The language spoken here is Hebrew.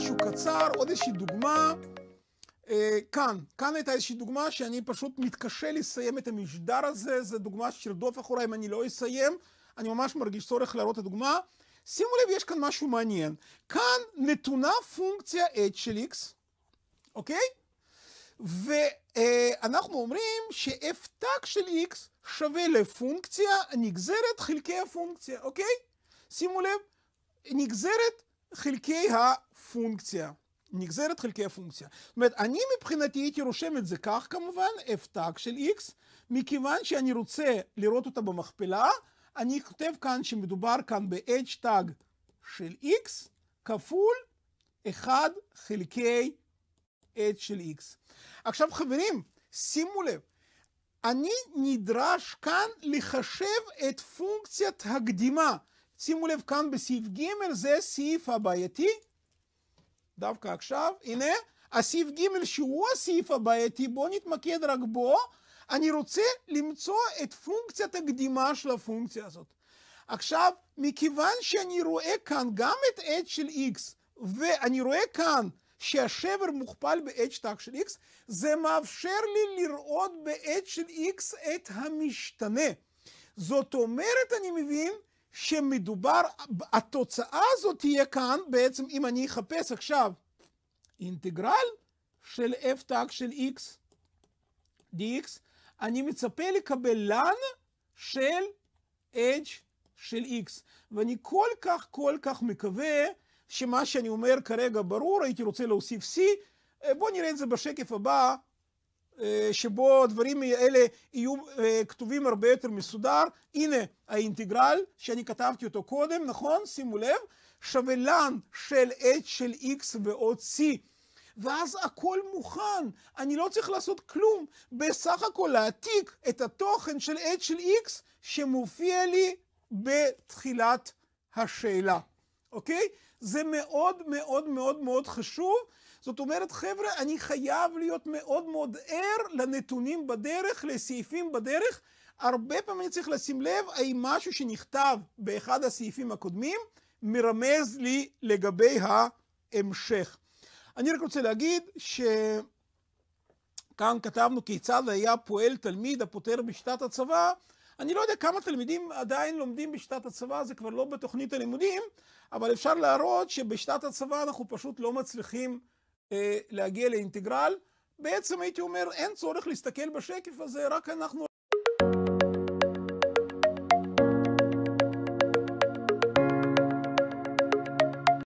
משהו קצר, עוד איזושהי דוגמה. אה, כאן, כאן הייתה איזושהי דוגמה שאני פשוט מתקשה לסיים את המשדר הזה, זו דוגמה שתרדוף אחורה אם אני לא אסיים, אני ממש מרגיש צורך להראות את הדוגמה. שימו לב, יש כאן משהו מעניין. כאן נתונה פונקציה h של x, אוקיי? ואנחנו אומרים ש-f טק של x שווה לפונקציה נגזרת חלקי הפונקציה, אוקיי? שימו לב, נגזרת חלקי הפונקציה. נגזרת חלקי הפונקציה. זאת אומרת, אני מבחינתי הייתי רושם את זה כך כמובן, f tag של x, מכיוון שאני רוצה לראות אותה במכפלה, אני כותב כאן שמדובר כאן ב-h tag של x כפול 1 חלקי h של x. עכשיו חברים, שימו לב, אני נדרש כאן לחשב את פונקציית הקדימה. שימו לב כאן בסעיף ג' זה סעיף הבעייתי, דווקא עכשיו, הנה, הסעיף ג' שהוא הסעיף הבעייתי, בואו נתמקד רק בו, אני רוצה למצוא את פונקציית הקדימה של הפונקציה הזאת. עכשיו, מכיוון שאני רואה כאן גם את h של x, ואני רואה כאן שהשבר מוכפל ב-h תג של x, זה מאפשר לי לראות ב-h של x את המשתנה. זאת אומרת, אני מבין, שמדובר, התוצאה הזאת תהיה כאן בעצם, אם אני אחפש עכשיו אינטגרל של f טאג של x dx, אני מצפה לקבל lan של h של x. ואני כל כך כל כך מקווה שמה שאני אומר כרגע ברור, הייתי רוצה להוסיף c. בואו נראה את זה בשקף הבא, אה, שבו הדברים האלה יהיו אה, כתובים הרבה יותר מסודר. הנה האינטגרל שאני כתבתי אותו קודם, נכון? שימו לב, שווה לן של h של x ועוד c. ואז הכל מוכן, אני לא צריך לעשות כלום. בסך הכל להעתיק את התוכן של h של x שמופיע לי בתחילת השאלה. אוקיי? זה מאוד מאוד מאוד מאוד חשוב. זאת אומרת, חבר'ה, אני חייב להיות מאוד מאוד ער לנתונים בדרך, לסעיפים בדרך. הרבה פעמים צריך לשים לב האם משהו שנכתב באחד הסעיפים הקודמים מרמז לי לגבי ההמשך. אני רק רוצה להגיד שכאן כתבנו כיצד היה פועל תלמיד הפוטר בשיטת הצבא, אני לא יודע כמה תלמידים עדיין לומדים בשיטת הצבא, זה כבר לא בתוכנית הלימודים, אבל אפשר להראות שבשיטת הצבא אנחנו פשוט לא מצליחים אה, להגיע לאינטגרל. בעצם הייתי אומר, אין צורך להסתכל בשקף הזה, רק אנחנו...